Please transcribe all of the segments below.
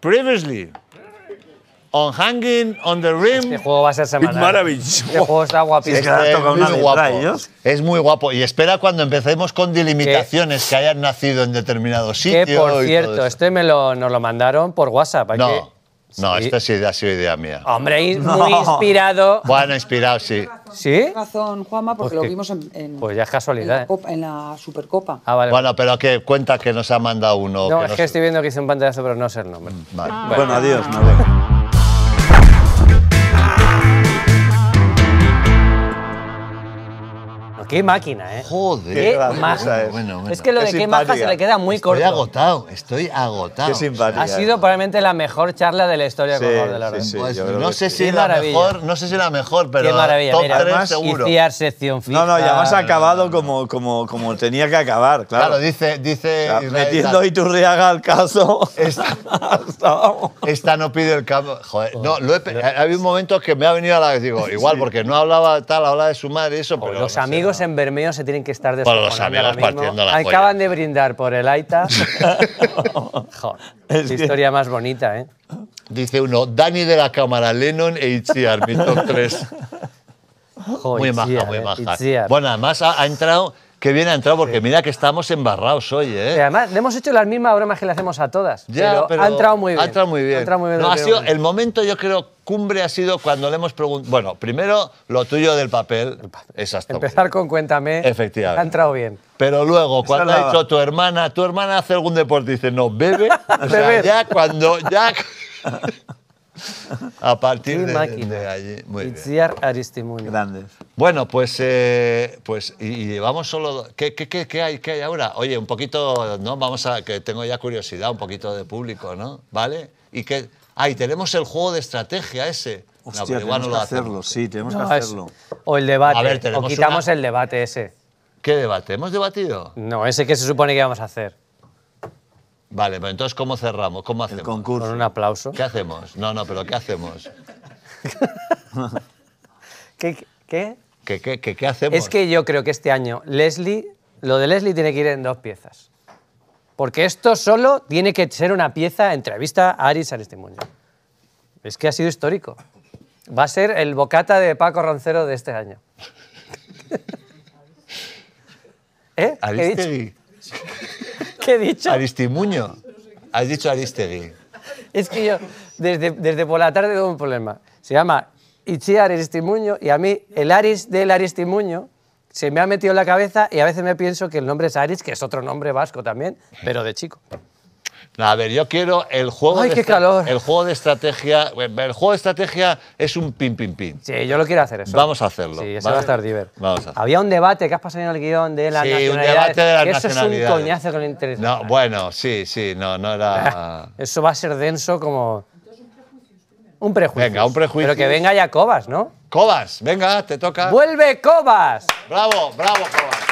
previously on Hanging on the Rim. Este juego va a ser semanal. maravilloso. Este juego está guapísimo. ¿eh? es, muy guapo. Y espera cuando empecemos con delimitaciones que hayan nacido en determinados sitios. Que, por cierto, este me lo, nos lo mandaron por WhatsApp. No, esta sí ha sido idea mía. Hombre, muy inspirado. Bueno, inspirado, sí. ¿Sí? razón, Juanma, porque Pues lo vimos en, Pues ya es casualidad, ¿eh? en la Supercopa. Ah, vale. Bueno, pero que cuenta que nos ha mandado uno. No, es que estoy viendo que hice un pantallazo, pero no sé el nombre. Mm, bueno, adiós, nos ah. vemos. qué máquina, ¿eh? Joder. Qué Es. que lo de qué maja se le queda muy corto. Estoy agotado, estoy agotado. Qué simpática. Ha sido probablemente la mejor charla de la historia sí, de la sí, sí, pues no sé si la mejor, no sé si la mejor, pero qué maravilla. top seguro. sección fija. No, no, ya más ha acabado como, como, como tenía que acabar, claro. Claro, dice... dice o sea, metiendo al caso. Esta, no pide el cambio. Joder, no, lo he, había un momento que me ha venido a la... Digo, igual, porque no hablaba tal, hablaba de su madre y eso, pero... Los amigos en Bermeo se tienen que estar descojonando los amigos partiendo Acaban de brindar por el Aita. Joder, es historia más bonita, ¿eh? Dice uno, Dani de la Cámara, Lennon e Itziar, mi top 3. muy maja, muy ¿eh? maja. Bueno, además ha, entrado... que bien ha entrado, porque mira que estamos embarrados hoy, ¿eh? Y además, le hemos hecho las mismas bromas que le hacemos a todas. pero, ha entrado muy bien. Ha entrado muy bien. Ha, entrado muy bien no, ha sido el momento, yo creo, cumbre ha sido cuando le hemos preguntado. Bueno, primero lo tuyo del papel. Empezar con Cuéntame. Efectivamente. Ha entrado bien. Pero luego, cuando ha dicho tu hermana, tu hermana hace algún deporte y dice, no, bebe. o ya cuando. Ya... A partir de, allí. Muy bien. Grandes. Bueno, pues, eh, pues y, llevamos solo. ¿qué, qué, qué, hay, ¿Qué hay ahora? Oye, un poquito, ¿no? Vamos a. que tengo ya curiosidad, un poquito de público, ¿no? ¿Vale? ¿Y qué, Ay, tenemos el juego de estrategia ese. Hostia, no, tenemos no lo que hacerlo, sí, tenemos que hacerlo. o el debate, o quitamos el debate ese. ¿Qué debate? ¿Hemos debatido? No, ese que se supone que vamos a hacer. Vale, pero entonces ¿cómo cerramos? ¿Cómo hacemos? El concurso. Con un aplauso. ¿Qué hacemos? No, no, pero ¿qué hacemos? ¿Qué, qué? hacemos qué qué, qué hacemos? Es que yo creo que este año Leslie, lo de Leslie tiene que ir en dos piezas. Porque esto solo tiene que ser una pieza entrevista a Aris Aristimuño. Es que ha sido histórico. Va a ser el bocata de Paco Roncero de este año. ¿Eh? ¿Qué he dicho? Aristimuño. Has dicho Aristegui. Es que yo, desde, desde por la tarde tengo un problema. Se llama Ichi Aristimuño y a mí el Aris del Aristimuño se me ha metido en la cabeza y a veces me pienso que el nombre es Aris, que es otro nombre vasco también, pero de chico. a ver, yo quiero el juego, Ay, de, qué calor. el juego de estrategia. El juego de estrategia es un pin, pin, pin. Sí, yo lo quiero hacer eso. Vamos a hacerlo. Sí, eso va a estar divertido. Vamos a Había un debate que has pasado en el guión de la sí, un debate de las Eso es un coñazo con interés. No, bueno, sí, sí, no, no era... eso va a ser denso como... Un prejuicio. Venga, un prejuicio. Pero que venga Jacobas, ¿no? Cobas, venga, te toca. Vuelve Cobas. Bravo, bravo Cobas.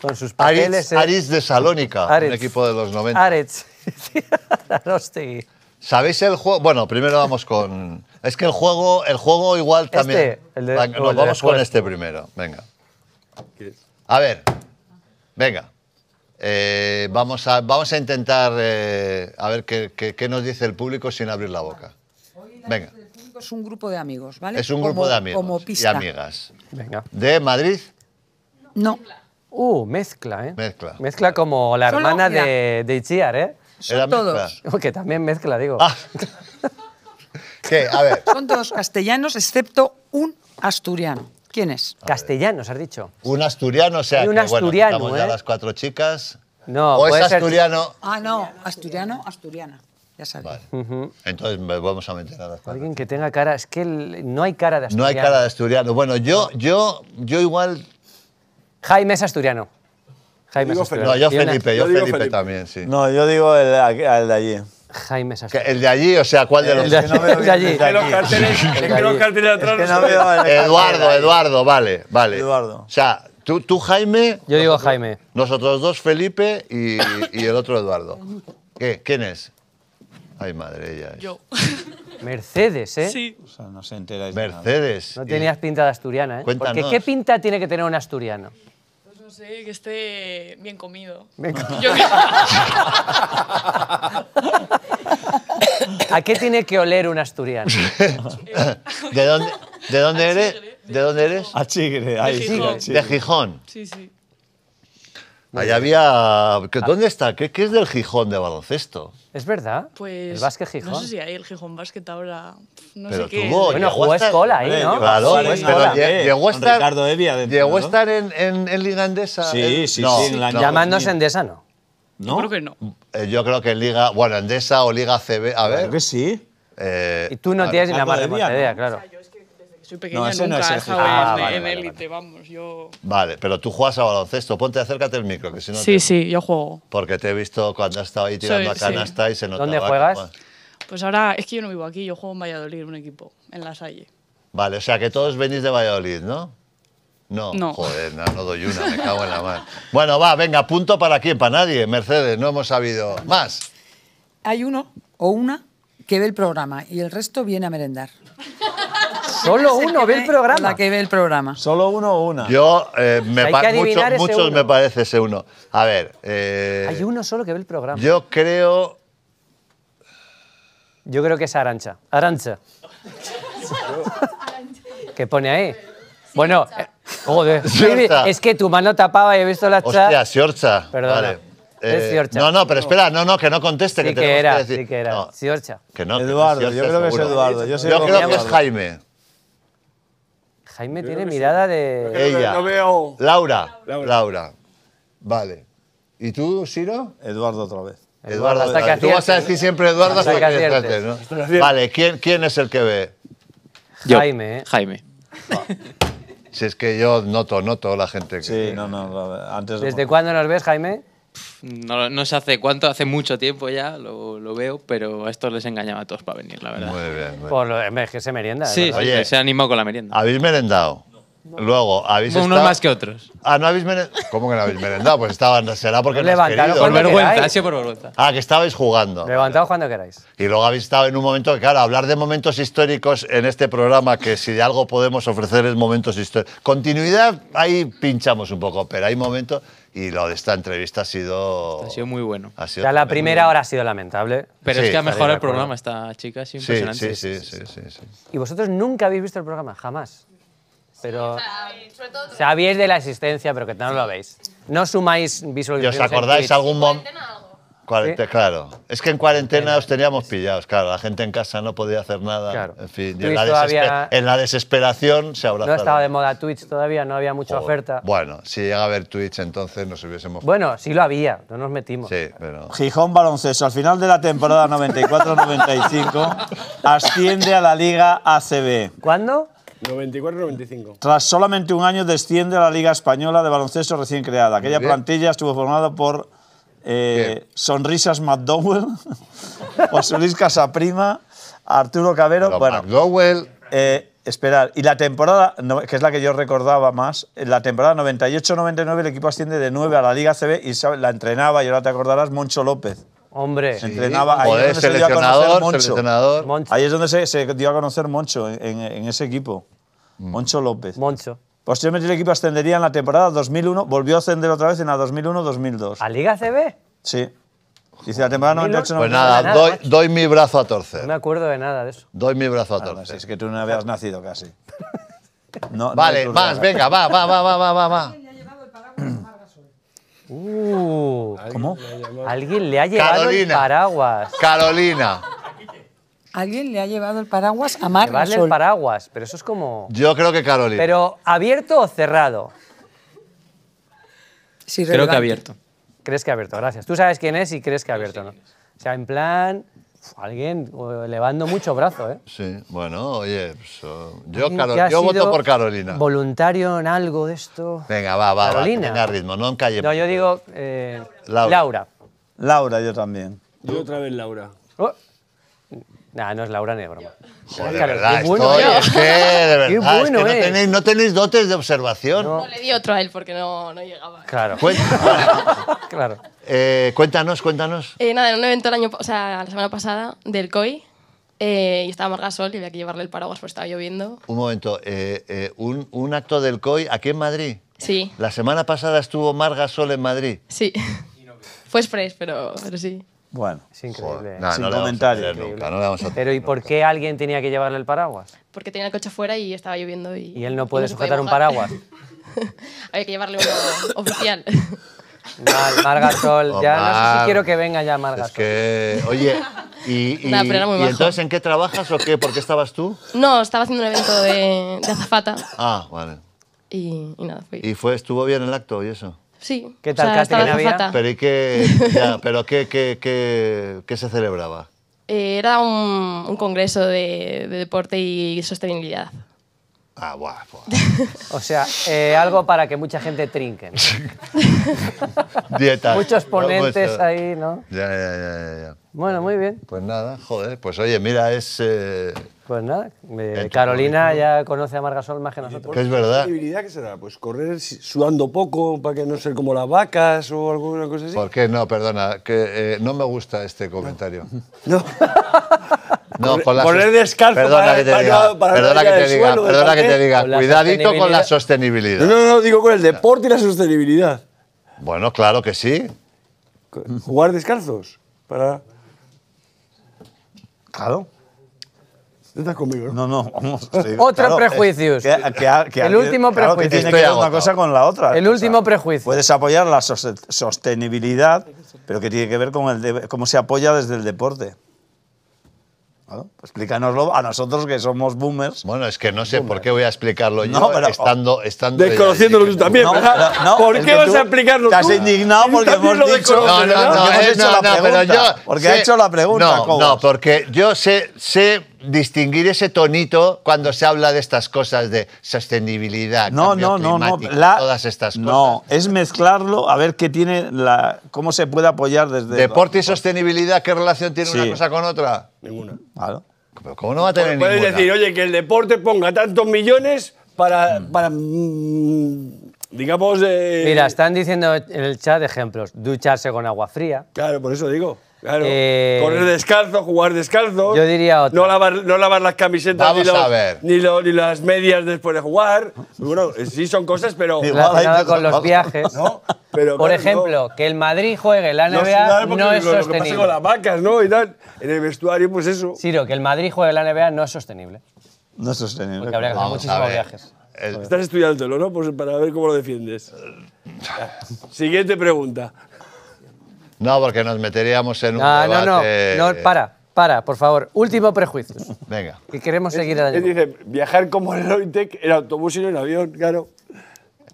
Con sus papeles. Eh. Aritz, de Salónica, un equipo de los 90. Aritz. ¿Sabéis el juego? Bueno, primero vamos con. Es que el juego, el juego igual este, también. Este, el de, Nos vamos con este primero. Venga. A ver. Venga. Eh, vamos, a, vamos a intentar eh, a ver qué, nos dice el público sin abrir la boca. Venga. El público es un grupo de amigos, ¿vale? Es un grupo de amigos y amigas. ¿De Madrid? No. Uh, mezcla, ¿eh? Mezcla. Mezcla como la hermana de, de ¿eh? Son todos. Oh, que también mezcla, digo. Ah. ¿Qué? Son todos castellanos excepto un asturiano. ¿Quién es? Castellanos, has dicho. Un asturiano, o sea, un asturiano, bueno, estamos ya ¿eh? las cuatro chicas. No, o es asturiano. Ah, no, asturiano, asturiana. Ya sabes. Vale. Entonces me vamos a meter a las cuatro. Alguien que tenga cara. Es que no hay cara de asturiano. No hay cara de asturiano. Bueno, yo, yo, yo igual. Jaime es asturiano. Jaime es asturiano. No, yo Felipe, yo Felipe también, sí. No, yo digo el, de allí. Jaime Sastre. ¿El de allí? O sea, ¿cuál de los? El de, que el de allí. los carteles, de atrás. Eduardo, Eduardo, vale, vale. Eduardo. O sea, tú, tú Jaime. Yo digo Jaime. Nosotros dos, Felipe y, el otro Eduardo. ¿Qué? ¿Quién es? Ay, madre, ella es. Yo. Mercedes, ¿eh? Sí. O sea, no se enteráis Mercedes. No tenías pinta de asturiana, ¿eh? Cuéntanos. Porque ¿qué pinta tiene que tener un asturiano? Pues no sé, que esté bien comido. Bien comido. Yo... ¿A qué tiene que oler un asturiano? ¿De dónde, eres? ¿De dónde eres? A Chigre, ahí. De Gijón. De Gijón. Sí, sí. Ahí había... Ah. ¿Dónde está? ¿Qué, es del Gijón de baloncesto? ¿Es verdad? Pues, ¿El básquet Gijón? No sé si hay el Gijón básquet ahora... No pero sé qué tuvo, Bueno, jugó Escola ahí, ¿no? ¿eh? Claro, pero llegó a estar... Ricardo Evia. Dentro, llegó a estar en, en, en Liga Endesa. Sí, eh, sí, sí. En Llamándose Endesa no. ¿No? Yo creo que no. Eh, yo creo que en Liga, bueno, Endesa o Liga CB, a ver. Creo que sí. eh, Y tú no tienes ni la más remota idea, claro. Yo es que desde que soy No, pequeña no nunca es he estado en- ah, vale, élite, vamos, yo... Vale, pero tú juegas a baloncesto. Ponte, acércate el micro, que si no. Sí, sí, yo juego. Porque te he visto cuando has estado ahí tirando a canasta y se notaba. ¿Dónde juegas? Pues ahora, es que yo no vivo aquí, yo juego en Valladolid, un equipo, en La Salle. Vale, o sea que todos venís de Valladolid, ¿no? No, joder, no, doy una, me cago en la mano. Bueno, va, venga, punto para quién, para nadie. Mercedes, no hemos sabido más. Hay uno o una que ve el programa y el resto viene a merendar. Solo uno ve el programa. La que ve el programa. Solo uno o una. Yo, eh, me muchos me parece ese uno. A ver. Eh, Hay uno solo que ve el programa. Yo creo. Yo creo que es Arancha. Arancha. que pone ahí? Bueno, Joder. Es que tu mano tapaba y he visto la chat. Hostia, Siorcha. Perdona. Eh, no, no, pero espera, no, no, que no conteste. Sí que, era, sí que era. Siorcha. Eduardo, yo creo que es Eduardo. Yo, creo que es Jaime. Jaime tiene mirada de... Ella. No veo... Laura. Laura. Vale. ¿Y tú, Siro? Eduardo otra vez. Eduardo, Tú vas a decir siempre Eduardo hasta, que, ¿no? Vale, ¿quién, es el que ve? Jaime, ¿eh? Jaime. Si es que yo noto, noto la gente que... Sí, no, no, antes... ¿Desde cuándo nos ves, Jaime? No, no sé hace cuánto, hace mucho tiempo ya lo, veo, pero a estos les engañaba a todos para venir, la verdad. Muy bien. Muy bien. Por lo, que se merienda. Sí, sí, se animó con la merienda. ¿Habéis merendado? Luego, habéis Unos más que otros. Ah, ¿Cómo que no habéis merendado? Pues estaban, será porque no Por vergüenza, ha por vergüenza. Ah, que estabais jugando. Levantado cuando queráis. Y luego habéis estado en un momento, que, claro, hablar de momentos históricos en este programa, que si de algo podemos ofrecer es momentos históricos. Continuidad, ahí pinchamos un poco, pero hay momentos... Y lo de esta entrevista ha sido... Ha sido muy bueno. la primera hora ha sido lamentable. Pero es que ha mejorado el programa esta chica, impresionante. sí sí sí, sí, ¿Y vosotros nunca habéis visto el programa? Jamás. Pero sabíais de la existencia, pero que no lo veis. No sumáis visualizaciones. ¿Y os acordáis algún momento? Claro, es que en cuarentena os teníamos pillados, claro, la gente en casa no podía hacer nada, en fin, en la, en la, desesperación se No estaba de moda Twitch todavía, no había mucha oferta. Bueno, si llega a haber Twitch entonces nos hubiésemos... Bueno, si lo había, no nos metimos. Sí, Gijón Baloncesto, al final de la temporada 94-95, asciende a la Liga ACB. ¿Cuándo? 94-95. Tras solamente un año desciende a la Liga Española de Baloncesto recién creada. Aquella plantilla estuvo formada por eh, Sonrisas McDowell, José Luis Casaprima, Arturo Cabero. bueno, McDowell. Eh, esperar. Y la temporada, que es la que yo recordaba más, la temporada 98-99 el equipo asciende de 9 a la Liga CB y la entrenaba, y ahora te acordarás, Moncho López. Hombre. Entrenaba. Ahí es donde se a Ahí es donde se, dio a conocer Moncho, en, ese equipo. Mm. Moncho López. Moncho. Posteriormente el equipo ascendería en la temporada 2001, volvió a ascender otra vez en la 2001-2002. ¿A Liga CB? Sí. Dice la temporada 98 no Pues nada, doy, mi brazo a torcer. No me acuerdo de nada de eso. Doy mi brazo a torcer. es que tú no habías nacido casi. vale, más, venga, va, va, va, va, va, va. Uh, ¿Cómo? Alguien le ha llevado el paraguas. Carolina. Alguien le ha llevado el paraguas a Mar el paraguas, pero eso es como... Yo creo que Carolina. Pero, ¿abierto o cerrado? Sí, creo que abierto. ¿Crees que abierto? Gracias. Tú sabes quién es y crees que abierto, ¿no? O sea, en plan alguien elevando eh, mucho brazo, ¿eh? Sí, bueno, oye, pues, oh, yo, yo voto por Carolina. ¿Voluntario en algo de esto? Venga, va, va, Carolina. ritmo, no en calle. No, yo digo eh, Laura. Laura. yo también. Yo otra vez Laura. Oh. No, no es Laura ni de broma. qué bueno, no, tenéis, no, tenéis, dotes de observación. No. le di otro a él porque no, no llegaba. Claro. Eh, cuéntanos, cuéntanos, eh, nada, en un evento año, o la semana pasada del COI eh, y estaba Margasol y había que llevarle el paraguas porque estaba lloviendo. Un momento, un, acto del COI aquí en Madrid. Sí. La semana pasada estuvo Marga Margasol en Madrid. Sí. Fue express, pero, pero sí. Bueno, es increíble. No, Sin no comentarios. Pero ¿y por qué alguien tenía que llevarle el paraguas? Porque tenía el coche afuera y estaba lloviendo. ¿Y, ¿Y él no puede sujetar un paraguas? Había que llevarle uno oficial. Marga Margasol, oh, ya no sé si quiero que venga ya Margasol. Es que, oye, y, y, entonces en qué trabajas o qué? ¿Por qué estabas tú? No, estaba haciendo un evento de, azafata. Ah, vale. Y, y nada, fui. ¿Y fue, estuvo bien el acto y eso? Sí. ¿Qué tal, o había? Pero, qué, se celebraba? Eh, era un, congreso de, deporte y sostenibilidad. Ah, guau, O sea, eh, algo para que mucha gente trinque. Dietas. Muchos pues, ponentes eh, ahí, ¿no? Ya, ya, ya, ya, Bueno, muy bien. Pues nada, joder. Pues oye, mira, es... Pues nada, Carolina ya conoce a Margasol más que nosotros. Pues, ¿Qué es verdad. ¿Qué será? Pues correr sudando poco para que no ser como las vacas o alguna cosa así. ¿Por qué no? Perdona, que eh, no me gusta este comentario. No. no. con la perdona que te diga, perdona que te diga, cuidadito con la sostenibilidad. No, no, no, digo con el deporte y la sostenibilidad. Bueno, claro que sí. ¿Jugar descalzos? Para... Claro. ¿no? No, Otro prejuicio. el último prejuicio. una cosa con la otra. El último prejuicio. Puedes apoyar la sostenibilidad, pero que tiene que ver con el cómo se apoya desde el deporte. Pues explícanoslo a nosotros que somos boomers. Bueno, es que no sé por qué voy a explicarlo yo estando, estando tú también. ¿Por qué vas a explicarlo tú? indignado porque hemos dicho no, no, no, no, hecho porque hecho la pregunta. No, no, porque yo sé distinguir ese tonito cuando se habla de estas cosas de sostenibilidad, no, cambio no, climático, no, todas estas cosas. No, es mezclarlo a ver qué tiene la, cómo se puede apoyar desde. Deporte y sostenibilidad, ¿qué relación tiene una cosa con otra? Ninguna. Claro. ¿Cómo no va a tener pues Puedes decir, oye, que el deporte ponga tantos millones para, mm. para mm, digamos. Eh, Mira, están diciendo en el chat ejemplos. Ducharse con agua fría. Claro, por eso digo. Claro, eh, descalzo, jugar descalzo. Yo diría otra. No lavar, las camisetas ni, Ni, lo, ni, las medias después de jugar. Bueno, eh, sí son cosas, pero... con los viajes. ¿no? Pero, Por ejemplo, que el Madrid juegue la NBA no, es sostenible. que con vacas, ¿no? en el vestuario, pues que el Madrid juegue la NBA no es sostenible. No es sostenible. Porque habría que hacer muchísimos viajes. Estás estudiándolo, ¿no? Pues para ver cómo lo defiendes. Eh. Siguiente pregunta. No, porque nos meteríamos en un no, No, no, para, para, por favor. Último prejuicio. Venga. Que queremos seguir adelante. Él dice, viajar como el Loitec en autobús y no en avión, claro.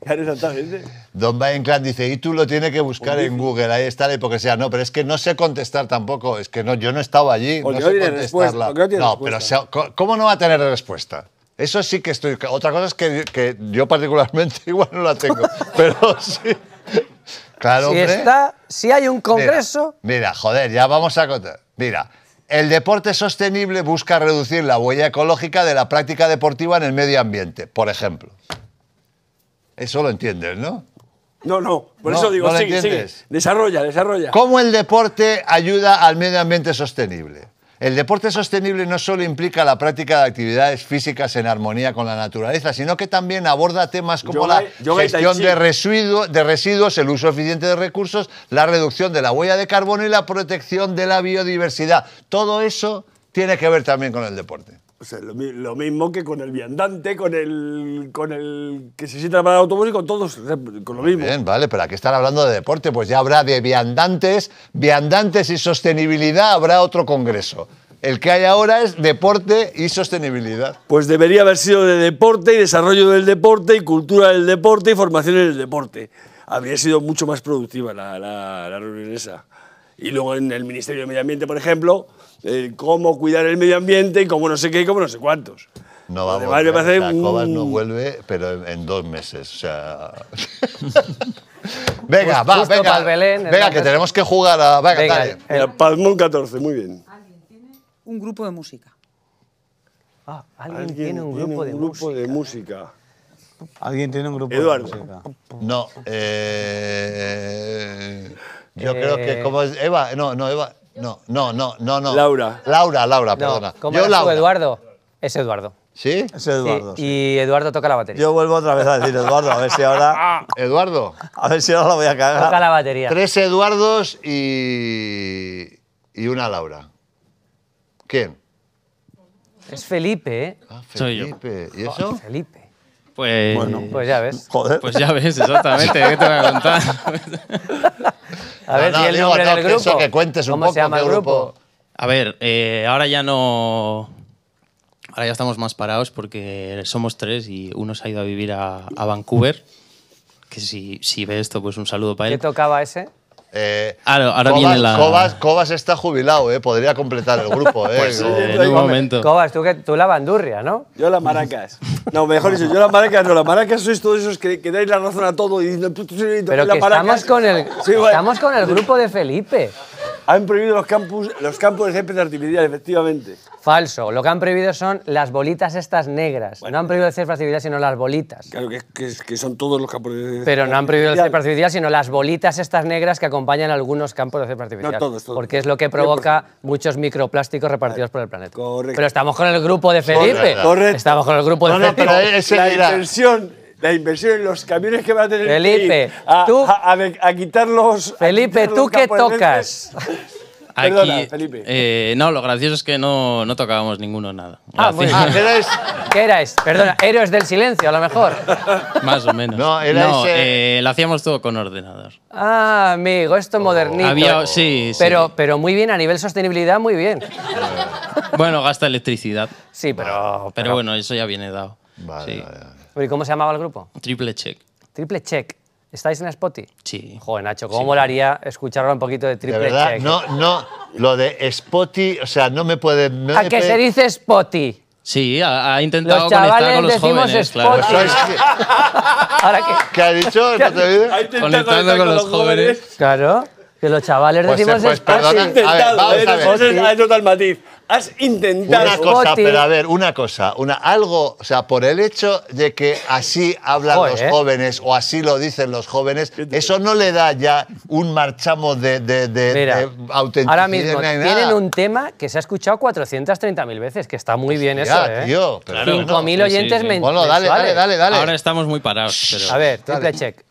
Claro, exactamente. Don Brian dice, y tú lo tienes que buscar en Google, ahí está la sea. No, pero es que no sé contestar tampoco, es que no, yo no estaba allí, no sé contestarla. No, pero ¿cómo no va a tener respuesta? Eso sí que estoy... Otra cosa es que, que yo particularmente igual no la tengo, pero sí si si hay un congreso. Mira, joder, ya vamos a contar. Mira, el deporte sostenible busca reducir la huella ecológica de la práctica deportiva en el medio ambiente, por ejemplo. Eso lo entiendes, ¿no? No, no, por eso digo, sí sí Desarrolla, desarrolla. ¿Cómo el deporte ayuda al medio ambiente sostenible? El deporte sostenible no solo implica la práctica de actividades físicas en armonía con la naturaleza, sino que también aborda temas como la gestión de residuos, el uso eficiente de recursos, la reducción de la huella de carbono y la protección de la biodiversidad. Todo eso tiene que ver también con el deporte. O sea, lo, mismo que con el viandante, con el, con el que se sienta para el autobús y con todos, con lo mismo. Bien, vale, pero aquí están hablando de deporte, pues ya habrá de viandantes, viandantes y sostenibilidad, habrá otro congreso. El que hay ahora es deporte y sostenibilidad. Pues debería haber sido de deporte y desarrollo del deporte y cultura del deporte y formación en el deporte. Habría sido mucho más productiva la, la reunión esa. Y luego en el Ministerio de Medio Ambiente, por ejemplo, eh, cómo cuidar el medio ambiente y cómo no sé qué y cómo no sé cuántos. No vamos. a volver. la Cobas no vuelve, pero en, dos meses. O sea. venga, pues va, venga. venga, que tenemos que jugar a. Venga, venga El, Palmón 14, muy bien. ¿Alguien tiene un grupo de música? Ah, alguien, tiene un grupo, un grupo, de, música? ¿Alguien tiene un grupo de música? No, eh, yo creo que eh. como Eva, no, no, Eva, no, no, no, no, no. Laura. Laura, Laura, perdona. ¿cómo yo, Laura. Eduardo? Es Eduardo. ¿Sí? Es Eduardo. Y Eduardo toca la batería. Yo vuelvo otra vez a decir Eduardo, a ver si ahora. Eduardo. A ver si ahora lo voy a cagar. Toca la batería. Tres Eduardos y. y una Laura. ¿Quién? Es Felipe, ¿eh? Ah, Felipe. Soy yo. ¿Y eso? Felipe. Pues, bueno, pues ya ves. Joder. Pues ya ves, exactamente. ¿Qué te voy a contar? A ver, no, el nombre del grupo. Que cuentes un ¿Cómo poco se llama el grupo? A ver, eh, ahora ya no... Ahora ya estamos más parados porque somos tres y uno se ha ido a vivir a, Vancouver. Que si, si ve esto, pues un saludo para él. ¿Qué tocaba ese? Eh, ahora, Cobas, viene la... está jubilado, eh, podría completar el grupo. Eh, pues, eh en un momento. Cobas, tú, tú la bandurria, ¿no? Yo la maracas. No, mejor dicho, yo la maracas no. la maracas sois todos esos que, dais la razón a todo. Y, pues Pero la que estamos, con el, estamos con el grupo de Felipe. Han prohibido los, campus, los campos de césped artificial, efectivamente. Falso. Lo que han prohibido son las bolitas estas negras. no han prohibido el césped artificial, sino las bolitas. Claro, que, son todos los campos de césped Pero no han prohibido el césped sino las bolitas estas negras que acompañan algunos campos de césped artificial. No todos, todos. Porque es lo que provoca muchos microplásticos repartidos por el planeta. Correcto. Pero estamos con el grupo de Felipe. Correcto. Estamos con el grupo de Felipe. No, pero es la intención la inversión en los camiones que va a tener Felipe, que a, tú, a, quitar los... Felipe, ¿tú qué tocas? Aquí, Felipe. Eh, no, lo gracioso es que no, tocábamos ninguno nada. Ah, bueno. Ah, ¿Qué erais? Perdona, héroes del silencio, a lo mejor. Más o menos. No, era no eh... lo hacíamos todo con ordenador. Ah, amigo, esto oh, modernito. Había, sí, pero, Pero muy bien, a nivel sostenibilidad, muy bien. bueno, gasta electricidad. Sí, pero... Pero, bueno, eso ya viene dado. Vale, vale. ¿Y cómo se llamaba el grupo? Triple Check. Triple Check. ¿Estáis en Spotify? Sí. Joder, Nacho, ¿cómo molaría escucharlo un poquito de Triple de verdad, Check? No, no, lo de Spotify, o sea, no me puede... No ¿A qué se dice Spotify? Sí, ha, intentado conectar con los jóvenes, claro. Pues Ahora que, ¿Qué ha dicho Ha intentado conectar con, los jóvenes. Claro, que los chavales pues, decimos pues, Spotify. intentado, a ver, vamos a eh, ver. Ha hecho tal matiz has intentado. Una cosa, pero a ver, una cosa, una, algo, o sea, por el hecho de que así hablan los ¿eh? jóvenes o así lo dicen los jóvenes, eso no le da ya un marchamo de, de, Ahora mismo tienen un tema que se ha escuchado 430.000 veces, que está muy bien eso, ¿eh? Tío, 5.000 oyentes sí, Bueno, dale, dale, dale, Ahora estamos muy parados. A ver, triple check.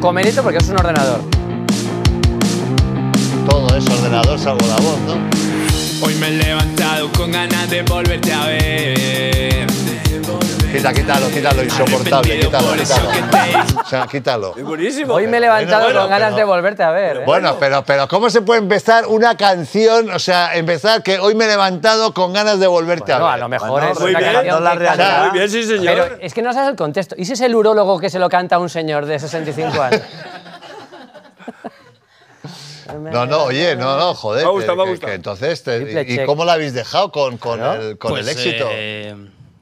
O mérito porque es un ordenador todo es ordenador salvo la voz, ¿no? Hoy me he levantado con ganas de volverte a ver. Quita, quítalo, quítalo, insoportable, quítalo, quítalo. O sea, quítalo. Hoy me he levantado con ganas de volverte a ver. ¿eh? Bueno, pero, pero ¿cómo se puede empezar una canción? O sea, empezar que hoy me he levantado con ganas de volverte a ver. No, a lo mejor es muy bien, la realidad. muy bien, sí, señor. Pero es que no sabes el contexto. ¿Y si es el urólogo que se lo canta a un señor de 65 años? No, no, oye, no, no, joder. Me me Que, entonces, ¿y cómo la habéis dejado con, con, el, con pues, éxito? Eh,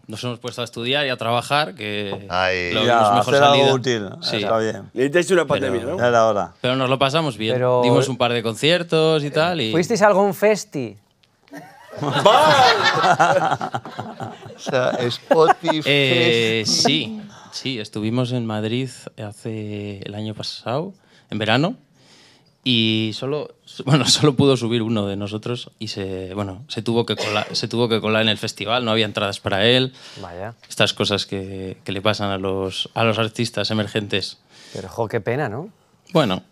nos hemos puesto a estudiar y a trabajar, que Ahí. lo hemos mejor hacer algo útil, sí. está bien. hecho una pandemia, pero, ¿no? Era hora. Pero nos lo pasamos bien. Dimos un par de conciertos y eh, tal. Y... ¿Fuisteis a algún festi? o sea, Spotify. Eh, sí, sí, estuvimos en Madrid hace el año pasado, en verano. Y solo, bueno, solo pudo subir uno de nosotros y se, bueno, se, tuvo que colar, se tuvo que colar en el festival, no había entradas para él. Estas cosas que, le pasan a los, a los artistas emergentes. Pero, jo, qué pena, ¿no? Bueno.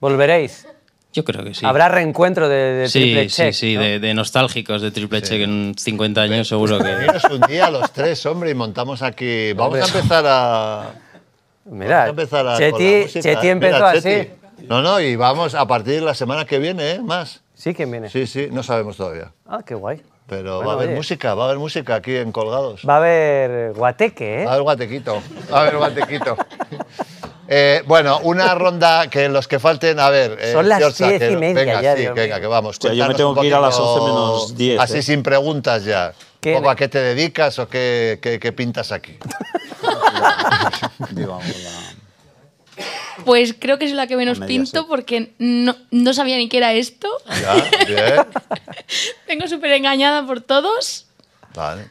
¿Volveréis? Yo creo que sí. Habrá reencuentro de, de Triple Check. Sí, sí, de, nostálgicos de Triple en 50 años, seguro que. un día los tres, hombre, y montamos aquí. Vamos a empezar a. Mira, a empezar a Cheti, Cheti empezó así. No, no, y vamos a partir de la semana que viene, ¿eh? Más. Sí, que viene? Sí, sí, no sabemos todavía. Ah, qué guay. Pero va a haber música, va a haber música aquí en Colgados. Va a haber guateque, ¿eh? Va a haber guatequito, va a haber guatequito. Eh, bueno, una ronda que los que falten, a ver. Eh, Son las diez y media venga, ya, venga, que vamos. yo me tengo que ir a las 11 menos 10. Así ¿eh? sin preguntas ya. ¿A qué te dedicas o qué, pintas aquí? Pues creo que es la que menos pinto porque no, sabía ni qué era esto. Ya, bien. súper engañada por todos. Vale.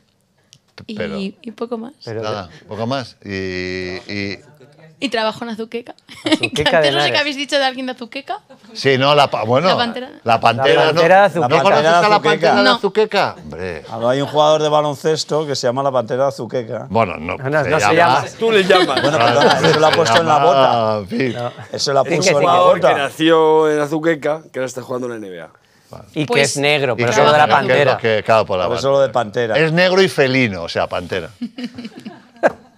y, poco más. Nada, poco más. y y trabajo en Azuqueca. no sé qué habéis dicho de alguien de Azuqueca. Sí, no, la, bueno, la pantera. La pantera, La pantera de Azuqueca. ¿No conoces a la pantera de Azuqueca? Hombre. Ah, hay un jugador de baloncesto que se llama la Pantera de Azuqueca. Bueno, no. Ah, no, se llama. Tú le llamas. Bueno, la eso lo ha puesto en la bota. Eso lo ha puesto en la jugador que nació en Azuqueca, que ahora está jugando en la NBA. Y que pues es negro, pero solo de la pantera. que- claro, por la de Pantera. Es negro y felino, o sea, pantera.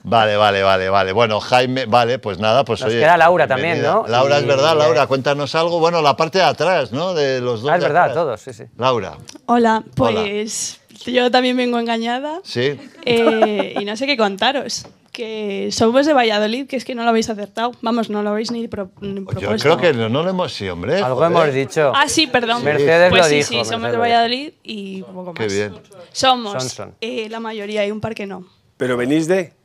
Vale, vale, vale, vale. Bueno, Jaime, vale, pues nada, pues Nos queda Laura también, ¿no? Laura, es verdad, Laura, cuéntanos algo. Bueno, la parte de atrás, ¿no? De los dos. Ah, es verdad, todos, sí, sí. Laura. Hola, pues yo también vengo engañada. Sí. Eh, y no sé qué contaros que somos de Valladolid, que es que no lo habéis acertado. Vamos, no lo habéis ni, pues propuesto. Yo creo que no, lo hemos... Sí, hombre. Algo hemos dicho. Ah, sí, perdón. Mercedes pues lo sí, dijo. Sí, somos de Valladolid y poco más. Qué bien. Somos, eh, la mayoría, y un par que no. ¿Pero venís de...?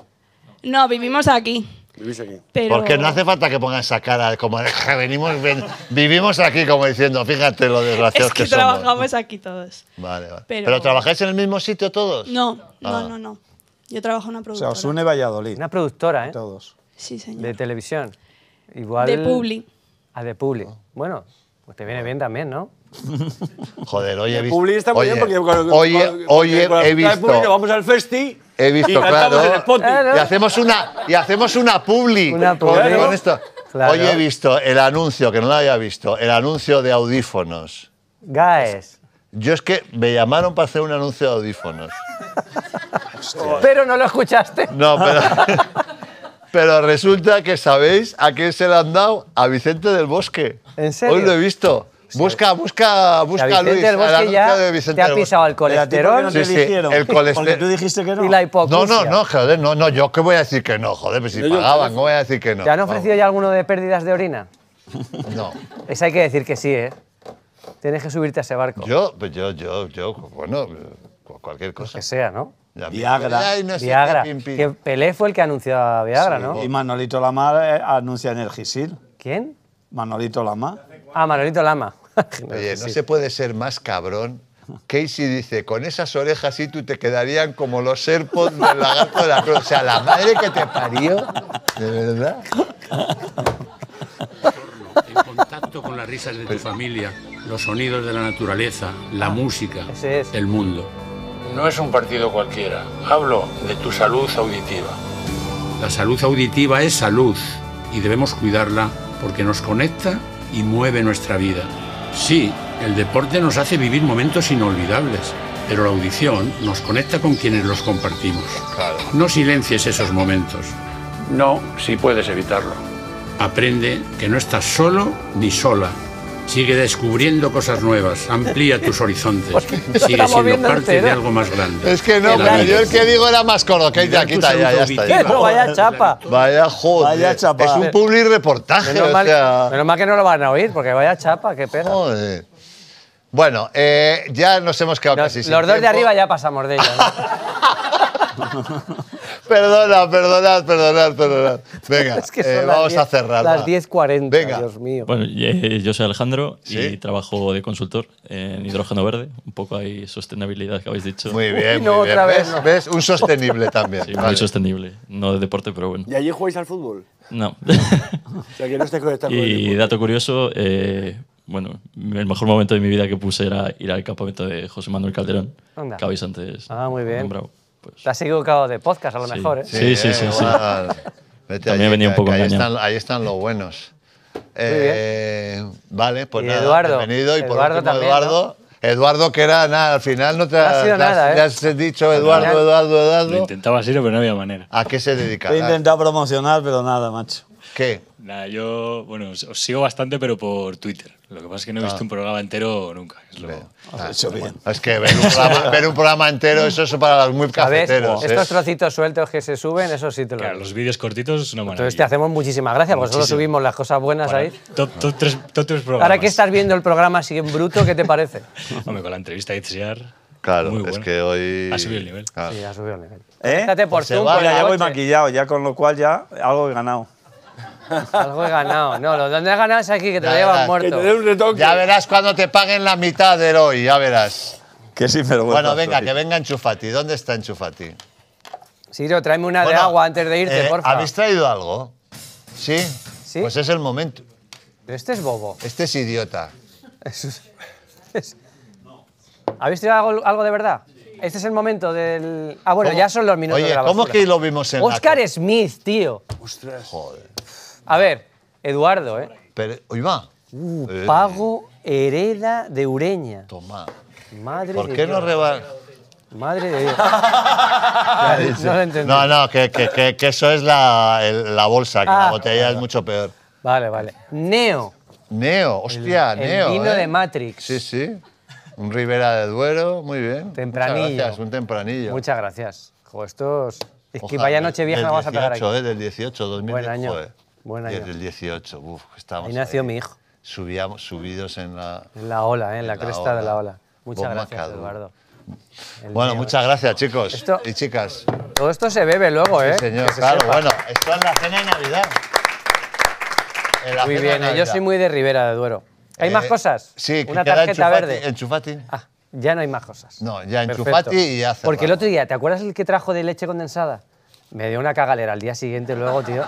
No, vivimos aquí. Vivís aquí. Porque no hace falta que pongan esa cara como venimos, vivimos aquí como diciendo, fíjate lo desgraciados es que, trabajamos aquí todos. Vale, vale. Pero... trabajáis en el mismo sitio todos? No, no, ah. no, no. Yo trabajo en una productora. O sea, Osune Valladolid. Una productora, ¿eh? Todos. Sí, señor. De televisión. Igual... De Publi. A ah, de Publi. Ah. Bueno, pues te viene bien también, ¿no? Joder, hoy he visto. Publi está muy oye, bien porque oye, he visto. vamos al festi. He visto, y claro. y hacemos una, y hacemos una publi. Una publi. Con, esto. Hoy he visto el anuncio, que no lo había visto, el anuncio de audífonos. Gaes. Yo es que me llamaron para hacer un anuncio de audífonos. pero no lo escuchaste. No, pero. Pero resulta que sabéis a quién se le han dado, a Vicente del Bosque. ¿En serio? Hoy lo he visto. Busca, busca, busca Luis. Del Bosque ya te ha pisado el colesterol. No sí, el colesterol. tú dijiste que no. Y la hipocresía. No, no, no, joder, no, no, yo qué voy a decir que no, joder, pues si pagaban, no voy a decir que no? ¿Te han ofrecido ya alguno de pérdidas de orina? No. Esa hay que decir que sí, ¿eh? Tienes que subirte a ese barco. Yo, pues yo, yo, yo, bueno, cualquier pues cosa. que sea, ¿no? Viagra. Viagra. Que Pelé fue el que anunció a Viagra, ¿no? Y Manolito Lama eh, anuncia Energisil. ¿Quién? Manolito Lama. Ah, Manolito Lama. Oye, no se puede ser más cabrón Casey dice, con esas orejas y tú te quedarían como los serpos del lagarto de la cruz. O sea, la madre que te parió, de verdad. En contacto con las risas de tu familia, los sonidos de la naturaleza, la ah, música, el mundo. No es un partido cualquiera. Hablo de tu salud auditiva. La salud auditiva es salud y debemos cuidarla porque nos conecta y mueve nuestra vida. Sí, el deporte nos hace vivir momentos inolvidables, pero la audición nos conecta con quienes los compartimos. No silencies esos momentos. No, si puedes evitarlo. Aprende que no estás solo ni sola Sigue descubriendo cosas nuevas, amplía tus horizontes. Sigue siendo parte de algo más grande. Es que no, pero yo el que digo era más corto, que ya quita, ya, ya está. No, vaya chapa. Vaya joder. Vaya chapa. Es un public reportaje. Menos, mal, que no lo van a oír, porque vaya chapa, qué pena. Bueno, eh, ya nos hemos quedado casi sin Los dos de arriba ya pasamos de ellos. perdona, perdona, perdonad, perdonad. Venga, eh, vamos a cerrar. Las 10.40, Dios mío. Bueno, eh, yo soy Alejandro y trabajo de consultor en hidrógeno verde, un poco ahí sostenibilidad que habéis dicho. Muy bien, Otra Vez, ¿Ves? Un sostenible también. Sí, sostenible, no de deporte, pero bueno. ¿Y allí jugáis al fútbol? No. Y dato curioso, eh, bueno, el mejor momento de mi vida que puse era ir al campamento de José Manuel Calderón, que habéis antes ah, muy bien. Pues. Te has equivocado de podcast, a lo mejor. ¿eh? Sí, sí, sí. sí, También he venía un poco ahí están, ahí están los buenos. Eh, vale, pues nada, Eduardo, bienvenido. Y Eduardo por último, Eduardo, Eduardo, que era nada, al final no te has, ¿eh? has, dicho Eduardo, Eduardo, Eduardo, Lo intentaba así, pero no había manera. ¿A qué se dedica? He intentado promocionar, pero nada, macho. ¿Qué? Nada, yo, bueno, os sigo bastante, pero por Twitter. Lo que pasa es que no he visto ah. un programa entero nunca. Es lo... hecho ah, ah, bien. Es que ver un, programa, entero, eso es para los muy A estos ¿eh? trocitos sueltos que se suben, eso sí te lo Claro, los vídeos cortitos es una Entonces te hacemos muchísimas gracias, porque solo subimos las cosas buenas ahí. Top, tres, programas. Ahora que estás viendo el programa así en bruto, ¿qué te parece? Hombre, con la entrevista de Itziar, Claro, es que hoy. ha subido el nivel. Sí, ha subido el nivel. ¿Eh? por tu. Pues ya voy maquillado, ya con lo cual ya algo he ganado. Algo he ganado. No, lo donde has ganado es aquí, que te lo muerto. un retoque. Ya verás cuando te paguen la mitad del hoy, ya verás. Que Bueno, venga, que venga Enchufati. ¿Dónde está Enchufati? Siro, tráeme una de agua antes de irte, eh, por favor. ¿Habéis traído algo? ¿Sí? ¿Sí? Pues es el momento. Pero este es bobo. Este es idiota. ¿Habéis traído algo, de verdad? Este es el momento del. Ah, bueno, ya son los minutos de la ¿Cómo es que lo vimos en Oscar Smith, tío. Ostras. Joder. A ver, Eduardo, ¿eh? Pero, va. Uh, eh, Pago hereda de Ureña. Toma. Madre ¿Por qué no reba... Madre de Dios. no, lo entendí. no, no, que, eso es la, bolsa, que la ah. botella es mucho peor. Vale, vale. Neo. Neo, hostia, Neo. El vino ¿eh? de Matrix. Sí, sí. Un Ribera de Duero, muy bien. Tempranillo. Muchas gracias, un tempranillo. Muchas gracias. Jo, estos. Es que vaya noche vieja vas a pegar 18, Eh, del 18, 2018. Buen año. Buen año. Desde el 18, uf, estábamos Ahí nació mi hijo. Subíamos, subidos en la... En la ola, eh, en la, cresta de la ola. Muchas gracias, Eduardo. bueno, muchas gracias, chicos y chicas. Todo esto se bebe luego, sí, eh, señor, claro, bueno. Esto es la cena de Navidad. muy bien, eh, yo soy muy de Rivera de Duero. ¿Hay más cosas? Sí, una tarjeta verde. Enchufati. Ah, ya no hay más cosas. No, ya enchufati y ya Porque el otro día, ¿te acuerdas el que trajo de leche condensada? Me dio una cagalera al día siguiente luego, tío.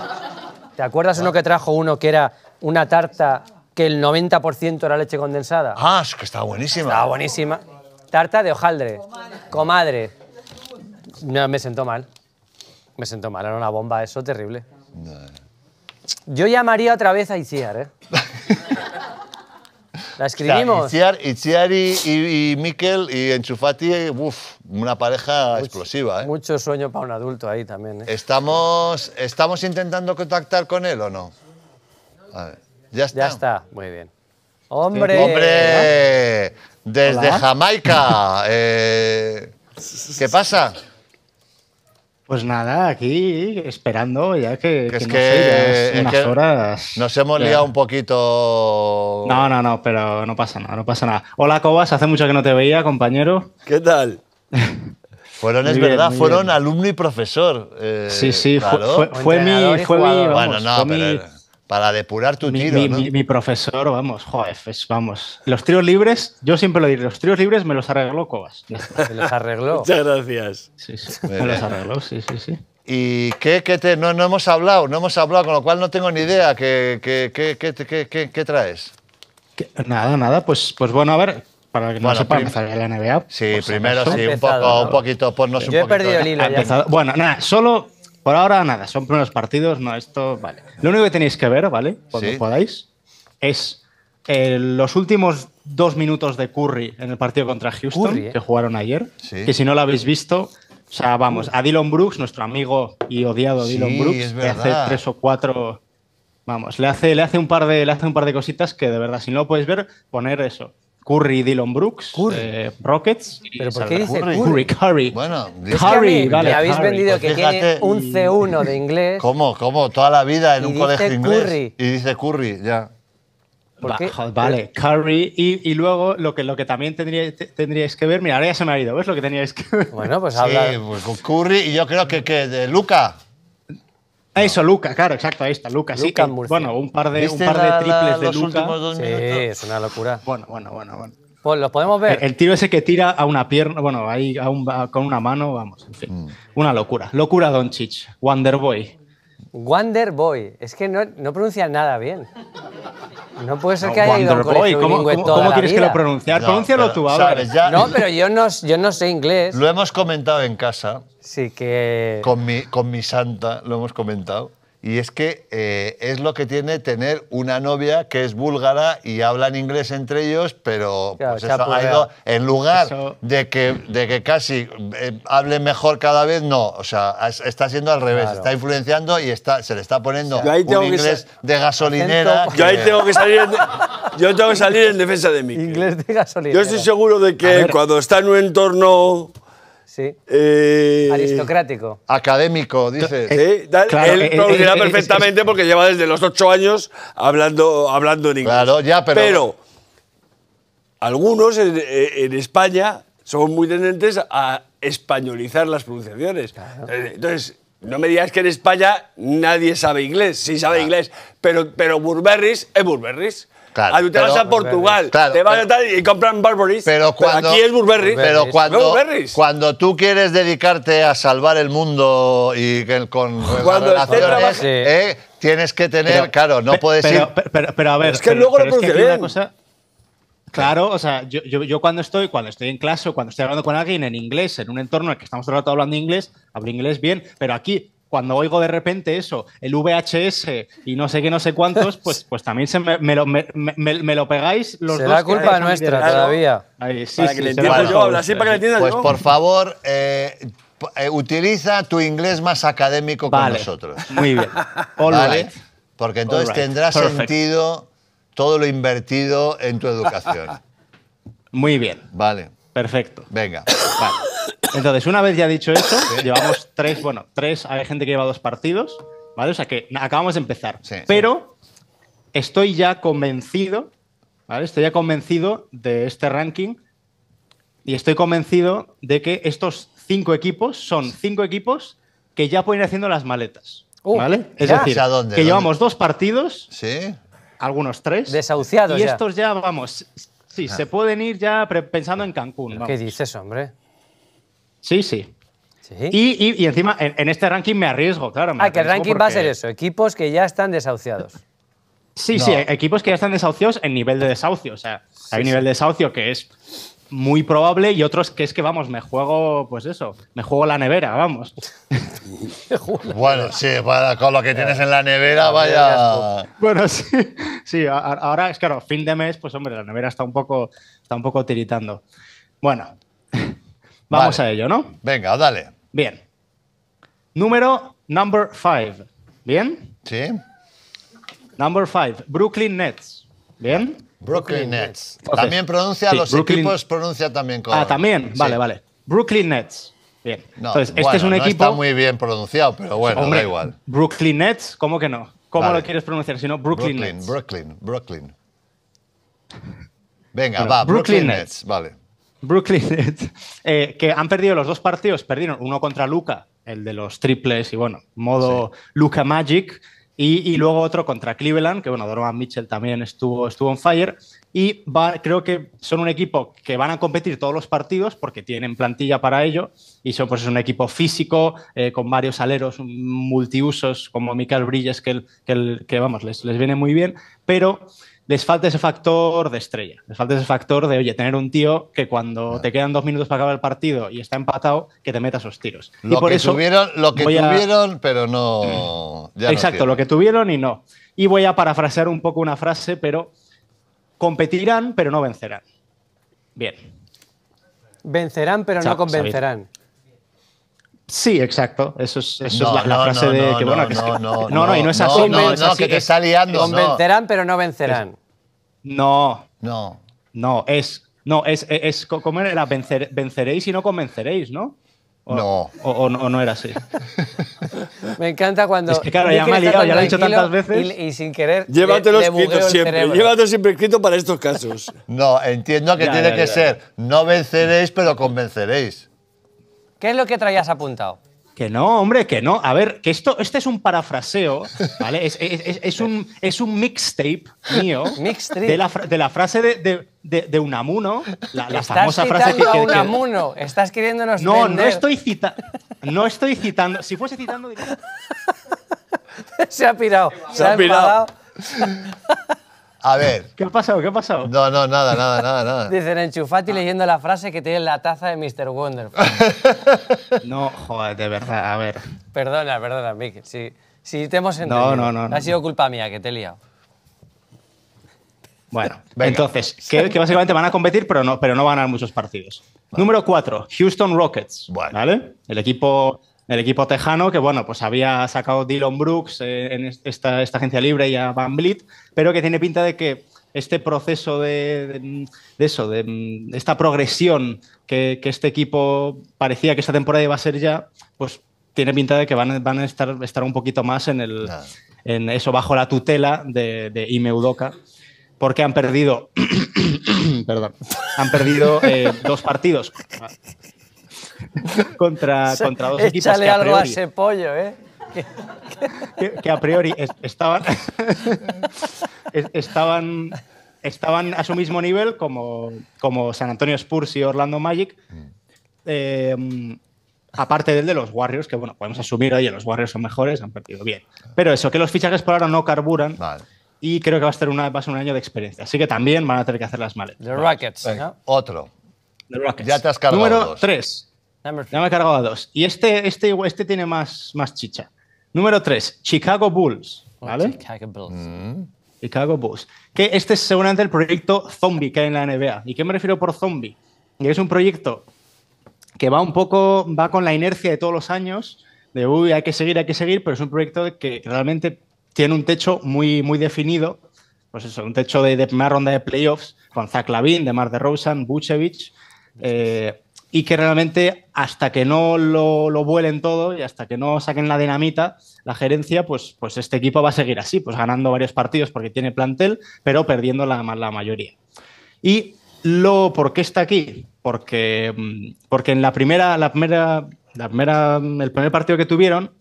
¿Te acuerdas uno que trajo uno que era una tarta que el 90% era leche condensada? Ah, es que estaba buenísima. Estaba buenísima. Tarta de hojaldre. Comadre. No, me sentó mal. Me sentó mal. Era una bomba eso, terrible. Yo llamaría otra vez a Isiar, ¿eh? La escribimos. Y Chiari y, Miquel y Enchufati, uff, una pareja explosiva. ¿eh? Mucho sueño para un adulto ahí también. ¿eh? ¿Estamos, ¿Estamos intentando contactar con él o no? ya está. muy bien. ¡Hombre! ¡Hombre! Desde Jamaica. Eh, ¿Qué pasa? Pues nada, aquí esperando, ya que, no sé, unas horas. Nos hemos liado un poquito. No, no, no, pero no pasa nada, no pasa nada. Hola, Cobas, hace mucho que no te veía, compañero. ¿Qué tal? Fueron, es verdad, fueron alumno y profesor. Eh, sí, sí, fue, mi. Fue bueno, no, para depurar tu tiro. Mi, ¿no? mi, profesor, vamos, joder, vamos. Los tríos libres, yo siempre lo diré, los tríos libres me los arregló Cobas. Se los arregló. Muchas gracias. Sí, sí, me los arregló, sí, sí, sí. ¿Y qué, qué te, no, no, hemos hablado, no hemos hablado, con lo cual no tengo ni idea qué, qué, qué traes. Nada, nada, pues, pues bueno, a ver, para que no se sepa, empezar la NBA. Sí, primero sí, un, poco, un poquito, ponnos un poquito. Yo he perdido el hilo. Ya. Bueno, nada, solo por ahora nada, son primeros partidos, no, esto, vale. Lo único que tenéis que ver, ¿vale? Cuando podáis, es eh, los últimos dos minutos de Curry en el partido contra Houston, ¿eh? que jugaron ayer, que si no lo habéis visto, o sea, vamos, a Dylan Brooks, nuestro amigo y odiado Dylan Brooks, le hace tres o cuatro. Vamos, le hace, le hace un par de, le hace un par de cositas que de verdad, si no lo podéis ver, poner eso. Curry, Dylan Brooks, Curry. Eh, Rockets. ¿Pero por qué dice Curry? Curry, Curry. Curry, vale. Me habéis vendido que tiene un C1 de inglés. ¿Cómo? ¿Cómo? Toda la vida en un colegio inglés. Curry. Y dice Curry, ya. vale, Curry. Y, y, luego lo que, lo que también tendríais que ver. Mira, ahora ya se me ha ido. ¿Ves lo que teníais que ver? Bueno, pues habla. Sí, pues con Curry. Y yo creo que, que de Luca. Ah, eso, Luca, claro, exacto, ahí está, Luca. sí, bueno, un par de, triples de Luca. Sí, es una locura. Bueno, bueno, bueno, bueno. Pues lo podemos ver. El, tiro ese que tira a una pierna, bueno, ahí con una mano, vamos, en fin. Mm. Una locura. Locura Don Chich. Wonderboy. Wonder Boy. Es que no, pronuncia nada bien. No puede ser que haya ido a un ¿Cómo, tienes quieres que lo pronunciar? No, tú, ahora. No, pero yo no, sé inglés. lo hemos comentado en casa, Sí que... con mi santa, lo hemos comentado. Y es que eh, es lo que tiene tener una novia que es búlgara y hablan inglés entre ellos, pero pues en lugar de, que, de que casi hablen eh, hable mejor cada vez, no. O sea, está siendo al revés, está influenciando y está, se le está poniendo un inglés de gasolinera. Yo ahí tengo que salir en, yo tengo que salir en defensa de mí. Inglés de gasolinera. Yo estoy seguro de que cuando está en un entorno Sí. Eh, Aristocrático. Académico, dice él perfectamente porque lleva desde los ocho años hablando, en inglés. Claro, ya, pero. algunos en, España son muy tendentes a españolizar las pronunciaciones. Eh, entonces, no me digas que en España nadie sabe inglés. Sí sabe inglés, pero, pero es Burberry Claro, tú te vas a Portugal, te vas a tal y compran Burberry. Pero, aquí es Burberry. Pero cuando, cuando tú quieres dedicarte a salvar el mundo y con, con cuando las relaciones, eh, tienes que tener, claro, no puedes ir. Pero, a ver, es que luego lo produce Claro, o sea, yo, yo, cuando estoy, cuando estoy en clase o cuando estoy hablando con alguien en inglés, en un entorno en el que estamos todo el rato hablando inglés, hablo inglés bien, pero aquí cuando oigo de repente eso, el VHS y no sé qué, no sé cuántos, pues, pues también se me, lo, lo, pegáis los Será culpa nuestra todavía. Ahí, sí, sí, yo, habla así para que le entienda pues por favor, eh, eh, utiliza tu inglés más académico con nosotros. Muy bien. ¿Vale? Porque entonces tendrá sentido todo lo invertido en tu educación. Muy bien. Vale. Perfecto. Venga. Vale. Entonces, una vez ya dicho eso, llevamos tres, bueno, tres, hay gente que lleva dos partidos, ¿vale? O sea que acabamos de empezar. pero estoy ya convencido, ¿vale? Estoy ya convencido de este ranking y estoy convencido de que estos cinco equipos son cinco equipos que ya pueden ir haciendo las maletas. Oh, ¿Vale? Es decir, que llevamos dos partidos. Algunos tres. Desahuciados. Y estos ya, vamos, Sí, ah. se pueden ir ya pensando en Cancún. ¿Qué dices, hombre? Sí, sí. Y, encima, en, este ranking me arriesgo, claro. ah, que el ranking va a ser eso, equipos que ya están desahuciados. Sí, sí, equipos que ya están desahuciados en nivel de desahucio. O sea, hay un nivel de desahucio que es muy probable y otros que es que vamos, me juego, pues eso, me juego la nevera, vamos. bueno, sí, con lo que tienes en la nevera, vaya. Bueno, sí, sí, ahora es claro, fin de mes, pues hombre, la nevera está un poco, está tiritando. Bueno, vamos a ello, ¿no? Venga, dale. Bien. Número number five. ¿Bien? Sí. Number five, Brooklyn Nets. ¿Bien? Brooklyn Nets. También pronuncia, los equipos pronuncia también con. Ah, también, vale, vale. Brooklyn Nets. Bien. Entonces, este es un no Está muy bien pronunciado, pero bueno, da igual. Brooklyn Nets, ¿cómo que no? ¿Cómo lo quieres pronunciar? Si no, Brooklyn, Brooklyn, Nets. Brooklyn, Brooklyn. Venga, va, Brooklyn, Nets. Vale. Brooklyn Nets, eh, que han perdido los dos partidos, perdieron uno contra Luca, el de los triples y bueno, modo Luca Magic, y, luego otro contra Cleveland, que bueno, Donovan Mitchell también estuvo, estuvo on fire. Y va, creo que son un equipo que van a competir todos los partidos porque tienen plantilla para ello. Y son pues un equipo físico, eh, con varios aleros multiusos, como Michael Brilles, que, que vamos, les, les viene muy bien. Pero les falta ese factor de estrella, les falta ese factor de, oye, tener un tío que cuando te quedan dos minutos para acabar el partido y está empatado, que te meta sus tiros. Lo y por que eso tuvieron, lo que tuvieron, pero no... Exacto, lo que tuvieron y no. Y voy a parafrasear un poco una frase, pero competirán, pero no vencerán. Bien. Vencerán, pero no convencerán. Sí, exacto. Eso es, la, frase de que, bueno, no, no, y no es así. No, es que te está liando. Convencerán, pero no vencerán. no. No. No, es. No, como era venceréis y no convenceréis, ¿no? no. O, no era así. Me encanta cuando. Es que claro, ya me ha liado, ya lo he dicho tantas veces. Y, sin querer. Llévatelo siempre. Llévatelo siempre escrito para estos casos. No, entiendo que tiene que ser no venceréis, pero convenceréis. ¿Qué es lo que traías apuntado? Que no, hombre, que no. A ver, que esto, este es un parafraseo, ¿vale? Es, un, es un mixtape mío de la, de la, frase de, de, de, Unamuno, la, famosa frase que, que, Unamuno, estás escribiéndonos No, no estoy citando, no estoy citando, si fuese citando diría... se ha pirado, se, se ha pirado. A ver. ¿Qué ha pasado? ¿Qué ha pasado? No, no, nada, nada, nada, nada. Dicen enchufati leyendo la frase que tiene la taza de Mr. Wonder. no, joder, de verdad, a ver. Perdona, perdona, Mick. Si, te hemos entendido. No, no, no. Ha sido culpa mía que te he liado. Bueno, entonces, que, que, básicamente van a competir, pero no, pero no van a ganar muchos partidos. Número 4, Houston Rockets. Bueno. ¿vale? El equipo el equipo tejano, que bueno, pues había sacado Dylan Brooks eh, en esta, agencia libre y a Van Blit, pero que tiene pinta de que este proceso de, eso, de, mm, esta progresión que, este equipo parecía que esta temporada iba a ser ya, pues tiene pinta de que van, a estar, un poquito más en, el, en eso, bajo la tutela de, de porque han perdido, perdón, han perdido eh, dos partidos contra, contra dos equipos ¿eh? que a priori, algo a ese pollo, que, a priori estaban, estaban, estaban a su mismo nivel como, San Antonio Spurs y Orlando Magic. Mm. Eh, aparte del de los Warriors, que bueno, podemos asumir, oye, los Warriors son mejores, han partido bien. Pero eso, que los fichajes por ahora no carburan. Y creo que va a, ser una, un año de experiencia. Así que también van a tener que hacer las maletas. The Rockets, Otro. Rockets. Ya te has Número 3. Ya me he cargado a dos. Y este, este, este tiene más, más chicha. Número tres, Chicago Bulls. Oh, ¿Vale? Chicago Bulls. Mm. Chicago Bulls. Que este es seguramente el proyecto zombie que hay en la NBA. ¿Y qué me refiero por zombie? es un proyecto que va un poco, va con la inercia de todos los años, de uy, hay que seguir, hay que seguir, pero es un proyecto que realmente tiene un techo muy, muy definido. Pues eso, un techo de, de primera ronda de playoffs con Zach Lavin, de Mar de Rosen, Vucevic y que realmente hasta que no lo, vuelen todo y hasta que no saquen la dinamita, la gerencia, pues, pues este equipo va a seguir así, pues ganando varios partidos porque tiene plantel, pero perdiendo la, la mayoría. Y lo, ¿por qué está aquí? Porque, mm, porque en la primera, la primera, la primera, el primer partido que tuvieron,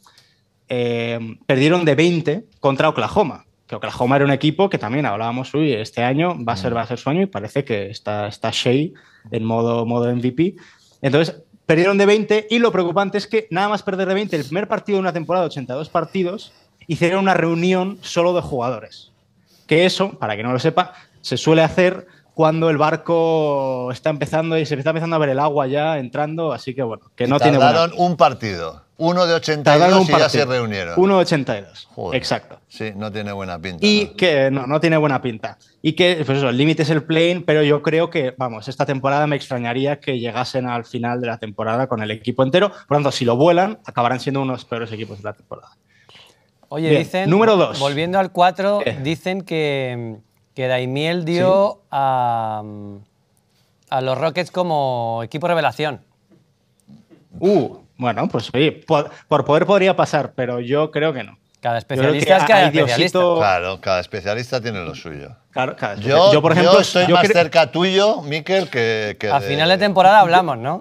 eh, perdieron de 20 contra Oklahoma. Que Oklahoma era un equipo que también hablábamos, uy, este año va a ser, mm. va a ser su y parece que está, está Shea en modo, modo MVP. Entonces, perdieron de 20 y lo preocupante es que nada más perder de 20 el primer partido de una temporada, 82 partidos, hicieron una reunión solo de jugadores. Que eso, para que no lo sepa, se suele hacer cuando el barco está empezando y se está empezando a ver el agua ya entrando, así que bueno, que no tiene Tardaron buena... un partido, uno de 82 un y ya se reunieron. Uno de 82, exacto. Sí, no tiene buena pinta. Y que no, no tiene buena pinta. Y que, pues eso, el límite es el plane, pero yo creo que, vamos, esta temporada me extrañaría que llegasen al final de la temporada con el equipo entero. Por tanto, si lo vuelan, acabarán siendo unos peores equipos de la temporada. Oye, dicen, número dos. volviendo al 4, eh. dicen que, que Daimiel dio a, los Rockets como equipo revelación. Uh, bueno, pues por, poder podría pasar, pero yo creo que no. Cada especialista es cada especialista. Claro, cada especialista tiene lo suyo. yo, por ejemplo, estoy más cerca tuyo, Miquel, que, A final de temporada hablamos, ¿no?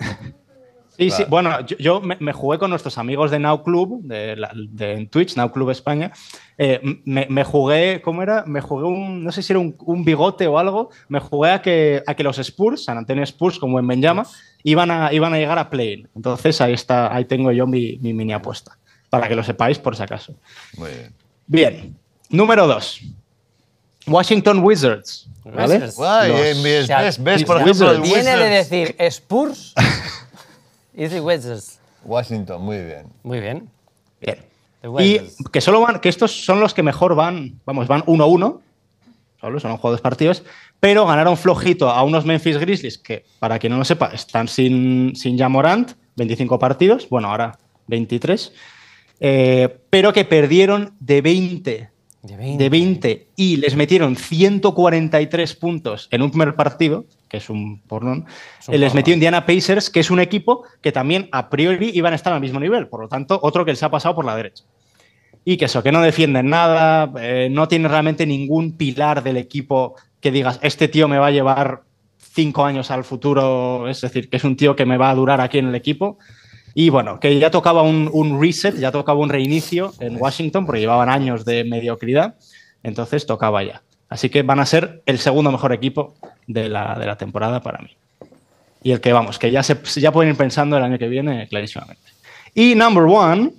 Sí, bueno, yo, me, jugué con nuestros amigos de Now Club, de, Twitch, Now Club España. Eh, me, jugué, ¿cómo era? Me jugué un, no sé si era un, bigote o algo, me jugué a que, a que los Spurs, San Antonio Spurs, como en Benjama, iban, a, iban a llegar a play Entonces ahí, está, ahí tengo yo mi, mini apuesta, para que lo sepáis por si acaso. Muy bien. número dos. Washington Wizards. ¿Vale? ¿Ves, por ejemplo, Viene de decir Spurs Easy Wizards Washington, muy bien. Muy bien. Bien. Y que solo que estos son los que mejor van, vamos, van 1-1. Solo son dos partidos, pero ganaron flojito a unos Memphis Grizzlies que, para quien no lo sepa, están sin, sin Jamorant, 25 partidos, bueno, ahora 23, eh, pero que perdieron de 20. De 20 y les metieron 143 puntos en un primer partido que es un pornón, eh, les metió Indiana Pacers, que es un equipo que también a priori iban a estar al mismo nivel, por lo tanto, otro que se ha pasado por la derecha. Y que eso, que no defienden nada, eh, no tiene realmente ningún pilar del equipo que digas, este tío me va a llevar cinco años al futuro, es decir, que es un tío que me va a durar aquí en el equipo. Y bueno, que ya tocaba un, un reset, ya tocaba un reinicio en Washington, porque llevaban años de mediocridad, entonces tocaba ya. Así que van a ser el segundo mejor equipo de la, temporada para mí. Y el que vamos, que ya, se, ya pueden ir pensando el año que viene clarísimamente. Y number one,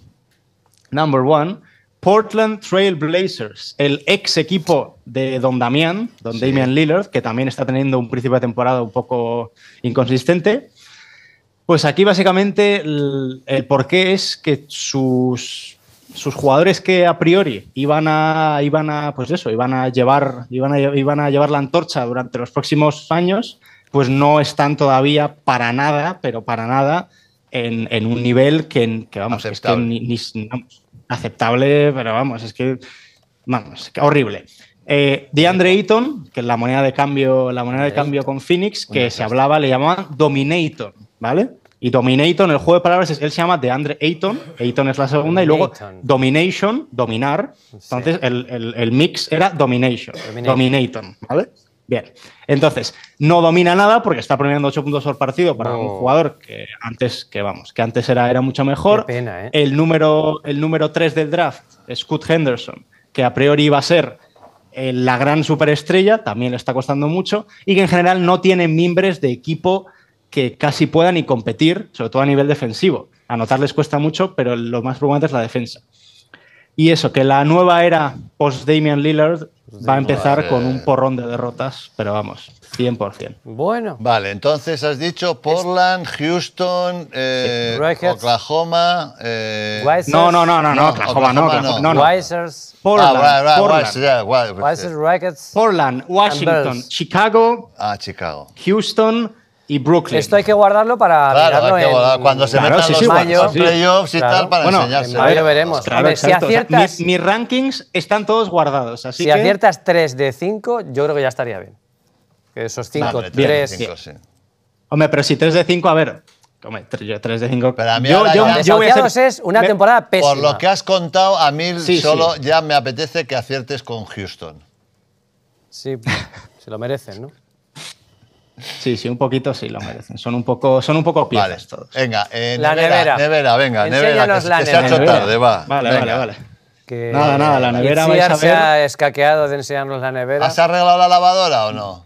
number one, Portland Trail Blazers, el ex equipo de Don Damián, Don Damian Lillard, que también está teniendo un principio de temporada un poco inconsistente. Pues aquí básicamente el porqué es que sus sus jugadores que a priori iban a, iban a, pues eso, iban a llevar, iban a, a llevar la antorcha durante los próximos años, pues no están todavía para nada, pero para nada, en, un nivel que, vamos, Es que aceptable, pero vamos, es que, vamos, horrible. De eh, DeAndre Eaton, que es la moneda de cambio, la moneda de cambio con Phoenix, que se hablaba, le llamaban Dominator, ¿vale? Y Dominaton, el juego de palabras, él se llama andre Ayton. Ayton es la segunda. Y luego Domination, dominar. Entonces, el, mix era Domination. Dominaton, ¿vale? Bien. Entonces, no domina nada porque está premiando 8 puntos por partido para un jugador que antes, que vamos, que antes era, era mucho mejor. ¿eh? el, número, el número 3 del draft, Scott Henderson, que a priori iba a ser eh, la gran superestrella, también le está costando mucho, y que en general no tiene mimbres de equipo que casi puedan y competir, sobre todo a nivel defensivo. Anotar les cuesta mucho, pero lo más preocupante es la defensa. Y eso, que la nueva era post-Damian Lillard va a empezar con un porrón de derrotas, pero vamos, 100%. Bueno. Vale, entonces has dicho Portland, Houston, eh, Oklahoma. Eh, no, no, no, no, Oklahoma, no, no. no, Portland, ah, right, Portland. Portland, Washington, Chicago, ah, Chicago. Houston y Brooklyn. Esto hay que guardarlo para claro, mirarlo hay que cuando se claro, metan los playoffs y tal para bueno, enseñarse. veremos. Claro, a ver, si aciertas, mis, mis, rankings están todos guardados, así Si aciertas 3 de 5, yo creo que ya estaría bien. Que esos 5, 3, de 5, Hombre, pero si 3 de 5, a ver, Hombre, 3 de 5. yo, yo, yo es una temporada pésima. Por lo que has contado, a mí solo ya me apetece que aciertes con Houston. Sí, se lo merecen, ¿no? Sí, sí, un poquito sí lo merecen. Son un poco, son un poco vale. todos. Venga, eh, la nevera, nevera, venga, nevera, que, la nevera. se ha hecho tarde, va. Vale, vale, vale. nada, nada, la nevera va a se ha escaqueado de enseñarnos la nevera. ¿Has arreglado la lavadora o no?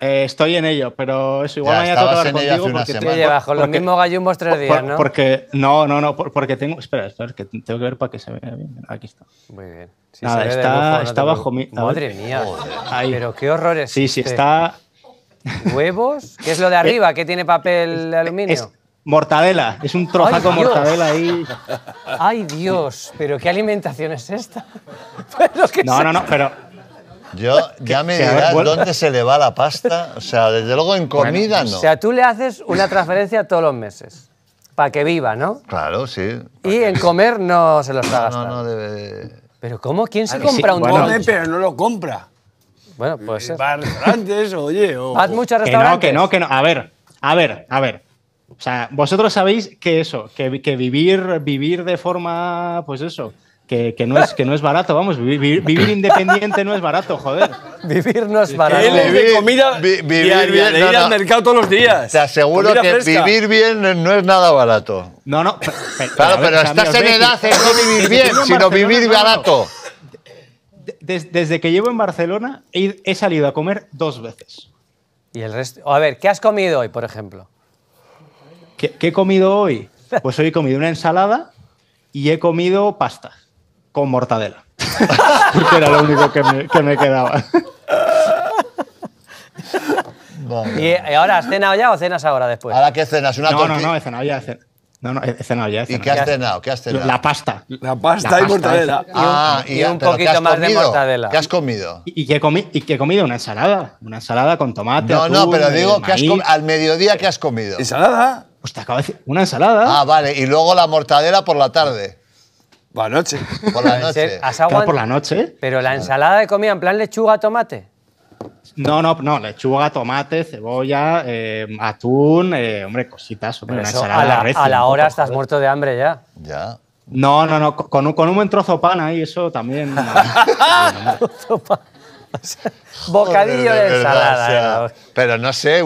Eh, estoy en ello, pero eso igual mañana a tocar contigo porque una semana. los mismos gallumbos tres días, ¿no? Porque no, no, no, porque tengo, espera, espera, que tengo que ver para que se vea bien. Aquí está. Muy bien. está, bajo mi. Madre mía. Pero qué horrores. Sí, sí, está ¿Huevos? ¿Qué es lo de eh, arriba? ¿Qué tiene papel de aluminio? Es mortadela, es un trozaco de mortadela ahí. Ay Dios, pero ¿qué alimentación es esta? Pues no, no, no, pero yo ya me dirás dónde se le va la pasta. O sea, desde luego en comida no. O sea, tú le haces una transferencia todos los meses. Para que viva, ¿no? Claro, sí. Y en comer no se lo está No, debe. ¿Pero cómo? ¿Quién se compra un no eh, pero no lo compra. Bueno, pues. Va a restaurantes, oye. O, Haz muchos restaurantes. Que no, que no, que no. A ver, a ver, a ver. O sea, vosotros sabéis que eso, que, que vivir, vivir de forma, pues eso, que, que, no, es, que no es barato, vamos, vivir, independiente no es barato, joder. Vivir no es barato. Él es de comida vi, vivir diaria, bien, ir al mercado todos los días. Te aseguro que vivir bien no es nada barato. No, no. claro, pero, pero estás en edad de no vivir bien, sino vivir barato desde que llevo en Barcelona he, salido a comer dos veces. Y el resto. A ver, ¿qué has comido hoy, por ejemplo? ¿Qué, he comido hoy? Pues hoy he comido una ensalada y he comido pasta con mortadela. Porque era lo único que me, quedaba. ¿Y ahora has cenado ya o cenas ahora después? ¿Ahora qué cenas? ¿Una no, no, no, he cenado ya. He no, no, he cenado ya. ¿Y qué has cenado? La pasta. La pasta, y mortadela. ¿eh? Ah, y, un, poquito más de mortadela. ¿Qué has comido? Y, qué y, he comido una ensalada. Una ensalada con tomate. No, no, pero eh, digo, que has al mediodía, ¿qué has comido? ¿Ensalada? Pues te acabo de decir, una ensalada. Ah, vale, y luego la mortadela por la tarde. Por la noche. Por la noche. por la noche. Pero la ensalada de comida en plan lechuga, tomate. No, no, no, lechuga, tomate, cebolla, eh, atún, eh, hombre, cositas, una ensalada. A la, hora estás muerto de hambre ya. Ya. No, no, no, con un, buen trozo pan ahí, eso también. Bocadillo de, ensalada. ¿eh? pero no sé,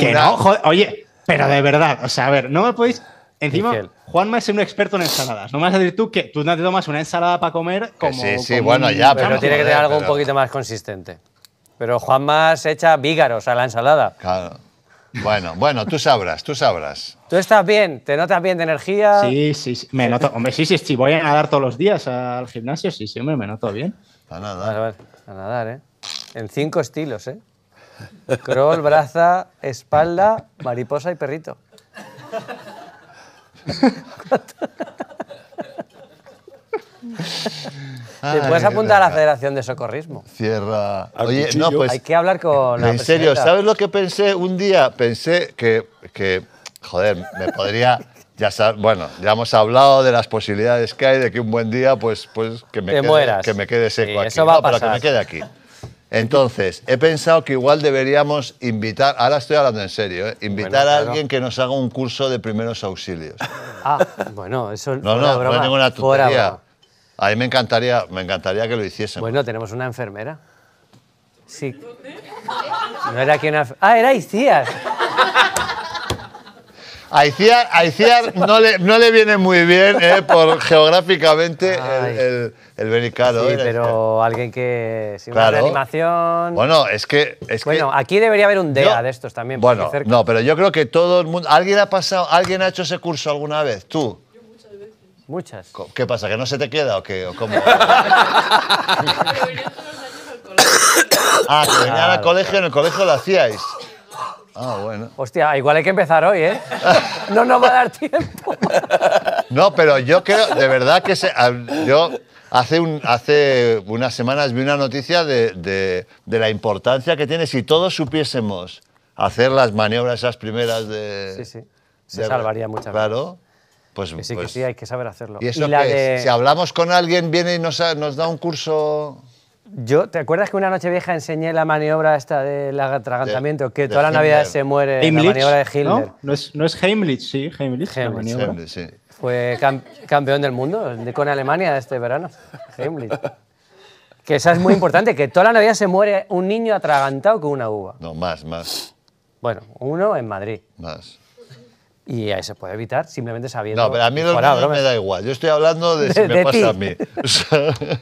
oye, pero de verdad, o sea, a ver, no me podéis. Encima, Miguel. Juanma es un experto en ensaladas. No me vas a decir tú que tú no te tomas una ensalada para comer como. sí, sí, bueno, ya, pero. tiene que tener algo un poquito más consistente. Pero Juan se echa vígaros a la ensalada. Claro. Bueno, bueno, tú sabrás, tú sabrás. ¿Tú estás bien? ¿Te notas bien de energía? Sí, sí, sí. me noto. sí, sí, sí, voy a nadar todos los días al gimnasio, sí, sí, hombre, me noto bien. A nadar. A, nadar, ¿eh? En cinco estilos, ¿eh? Crawl, braza, espalda, mariposa y perrito. Ah, Te puedes apuntar a la Federación de Socorrismo. Cierra. Oye, no, pues. Hay que hablar con la. En serio, ¿sabes lo que pensé un día? Pensé que, joder, me podría. Ya bueno, ya hemos hablado de las posibilidades que hay de que un buen día, pues, pues que me, quede, Que me quede seco aquí. Eso va que me quede aquí. Entonces, he pensado que igual deberíamos invitar, ahora estoy hablando en serio, ¿eh? invitar a alguien que nos haga un curso de primeros auxilios. Ah, bueno, eso no, no, broma, no es ninguna a mí me encantaría, me encantaría que lo hiciesen. Bueno, tenemos una enfermera. Sí. No era quien... Ah, era Iciar. A Iciar, no, le, viene muy bien ¿eh? por geográficamente el, el, Sí, ¿eh? pero alguien que... claro. una animación... Bueno, es que... bueno, aquí debería haber un DEA de estos también. Bueno, no, pero yo creo que todo el mundo... ¿Alguien ha pasado, alguien ha hecho ese curso alguna vez? ¿Tú? Muchas. ¿Qué pasa? ¿Que no se te queda o qué? ¿O cómo? ah, que venía al colegio, en el colegio lo hacíais. Ah, bueno. Hostia, igual hay que empezar hoy, ¿eh? No nos va a dar tiempo. no, pero yo creo, de verdad que yo hace, hace unas semanas vi una noticia de, la importancia que tiene si todos supiésemos hacer las maniobras esas primeras de... Sí, sí. Se salvaría muchas Claro. Pues, sí, pues sí, hay que saber hacerlo. ¿Y eso Si hablamos con alguien, viene y nos, nos da un curso... Yo, ¿te acuerdas que una noche vieja enseñé la maniobra esta del atragantamiento? que toda la Navidad se muere, la maniobra de Hitler. ¿no? es, Heimlich, sí, Heimlich, Fue campeón del mundo con Alemania este verano, Heimlich. que esa es muy importante, que toda la Navidad se muere un niño atragantado con una uva. No, más, más. Bueno, uno en Madrid. Más. Y ahí se puede evitar simplemente sabiendo. No, pero a mí no me da igual. Yo estoy hablando de, si me pasa a mí.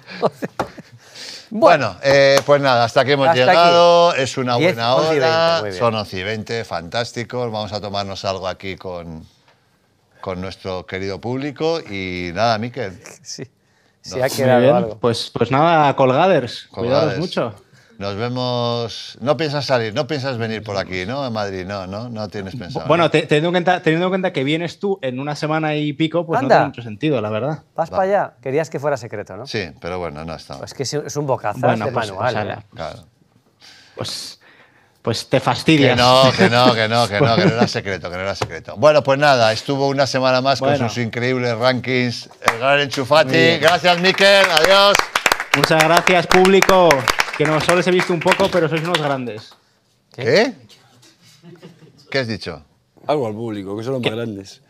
Bueno, eh, pues nada, hasta aquí hemos llegado. Es una buena hora. Son 11 y 20, fantásticos. Vamos a tomarnos algo aquí con, con nuestro querido público. Y nada, Miquel. Sí, sí ha Pues, pues nada, colgaders. colgaders. mucho. Nos vemos. No piensas salir, no piensas venir por aquí, ¿no? En Madrid, no, no, no tienes pensado. Bueno, teniendo, en cuenta, teniendo en cuenta que vienes tú en una semana y pico, pues no tiene mucho sentido, la verdad. Vas para allá. Querías que fuera secreto, ¿no? Sí, pero bueno, no está. Es que es un bocazo pues, manual. ¿eh? Pues pues te fastidias. Que no, que no, que no, que no, que no era secreto, que no era secreto. Bueno, pues nada, estuvo una semana más con sus increíbles rankings. El gran enchufati. Gracias, Miquel. Adiós. Muchas gracias, público. Que no solo les he visto un poco, pero sois unos grandes. ¿Qué? ¿Qué has dicho? Algo al público, que son los más grandes.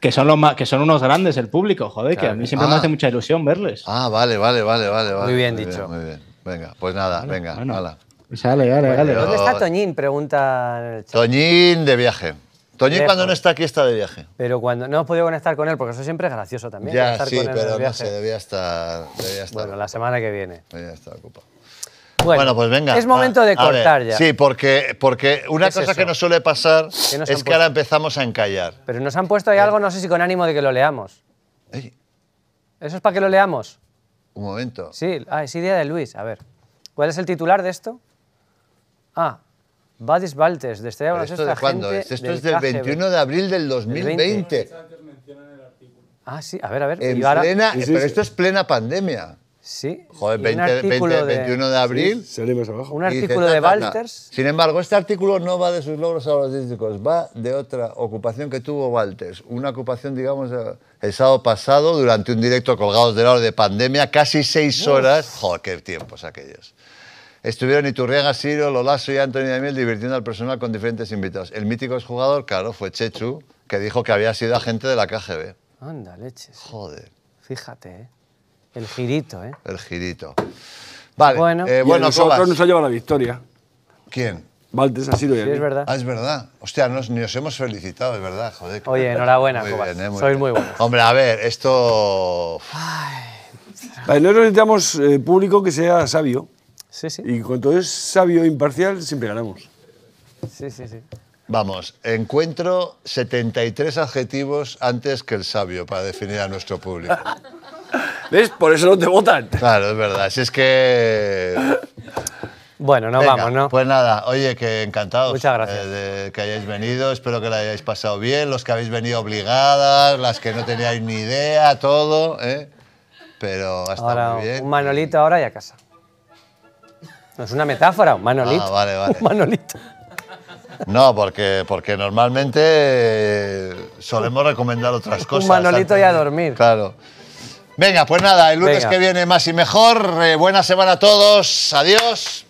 Que, son, los que son unos grandes, el público, joder, que a mí siempre me ah. hace mucha ilusión verles. Ah, vale, vale, vale, vale. Muy bien dicho. muy bien. Venga, pues nada, venga, bueno. Pues sale, dale, dale. ¿Dónde está Toñín? Pregunta el chat. Toñín de viaje. Toñín cuando no está aquí está de viaje. Pero cuando no he podido conectar con él, porque eso siempre gracioso también. Ya, estar sí, con él pero no sé, debía estar, Bueno, la semana que viene. Debía estar ocupado. Bueno, pues venga. Es momento de cortar ya. Sí, porque, porque una cosa que nos suele pasar es que ahora empezamos a encallar. Pero nos han puesto ahí algo, no sé si con ánimo de que lo leamos. ¿Eso es para que lo leamos? Un momento. Sí, ah, es idea de Luis. A ver, ¿cuál es el titular de esto? Ah, Badis Baltes, de Estrella ¿Esto de cuándo? Esto es del 21 de abril del 2020. Ah, sí, a ver, a ver. esto es plena pandemia. Sí. Joder, 20, 21 de, abril. Un artículo de Walters. Sin embargo, este artículo no va de sus logros artísticos, va de otra ocupación que tuvo Walters. Una ocupación, digamos, eh, el sábado pasado, durante un directo colgados del la hora de pandemia, casi seis horas. Joder, qué tiempos aquellos. Estuvieron Iturriaga, Siro, Lolaso y Antonio Damiel divirtiendo al personal con diferentes invitados. El mítico jugador claro, fue Chechu, que dijo que había sido agente de la KGB. Anda, leches. Joder. Fíjate, ¿eh? El girito, ¿eh? El girito. Vale. Bueno, eh, bueno nosotros nos ha llevado la victoria. ¿Quién? Baltes ha sido Sí, es verdad. Ah, es verdad. Hostia, nos, os hemos felicitado, es verdad, joder. Oye, enhorabuena, muy Cobas. Eh, Sois muy buenos. Hombre, a ver, esto... Vale, no necesitamos eh, público que sea sabio. Sí, sí. Y cuanto es sabio e imparcial, siempre ganamos. Sí, sí, sí. Vamos, encuentro 73 adjetivos antes que el sabio para definir a nuestro público. ¿Ves? Por eso no te votan. Claro, es verdad. Si es que. Bueno, no vamos, ¿no? Pues nada, oye, que encantado Muchas gracias. Eh, que hayáis venido, espero que la hayáis pasado bien, los que habéis venido obligadas, las que no teníais ni idea, todo, ¿eh? Pero ha muy bien. Un manolito ahora y a casa. No es una metáfora, un manolito. Ah, vale, vale. Un manolito. No, porque, porque normalmente solemos recomendar otras cosas. Un manolito y a dormir. Claro. Venga, pues nada, el lunes que viene más y mejor. Eh, buena semana a todos. Adiós.